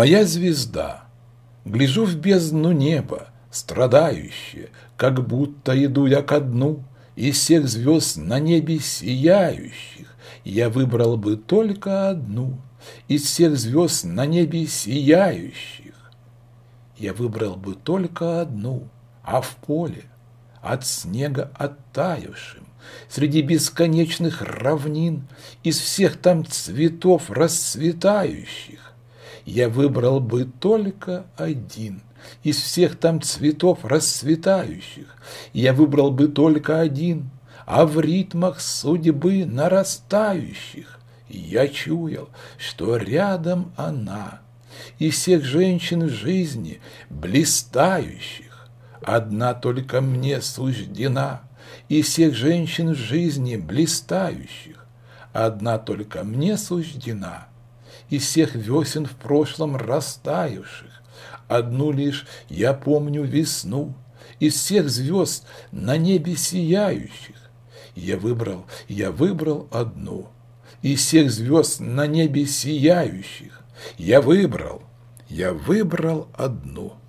Моя звезда, гляжу в бездну неба, страдающее, как будто иду я ко дну, из всех звезд на небе сияющих, я выбрал бы только одну, из всех звезд на небе сияющих, я выбрал бы только одну, а в поле, от снега оттаившим, среди бесконечных равнин, из всех там цветов расцветающих, я выбрал бы только один из всех там цветов расцветающих. Я выбрал бы только один, а в ритмах судьбы нарастающих. Я чуял, что рядом она, Из всех женщин в жизни блистающих. Одна только мне суждена, Из всех женщин в жизни блистающих. Одна только мне суждена — из всех весен в прошлом растаявших. Одну лишь я помню весну, из всех звезд на небе сияющих. Я выбрал, я выбрал одну, из всех звезд на небе сияющих. Я выбрал, я выбрал одну.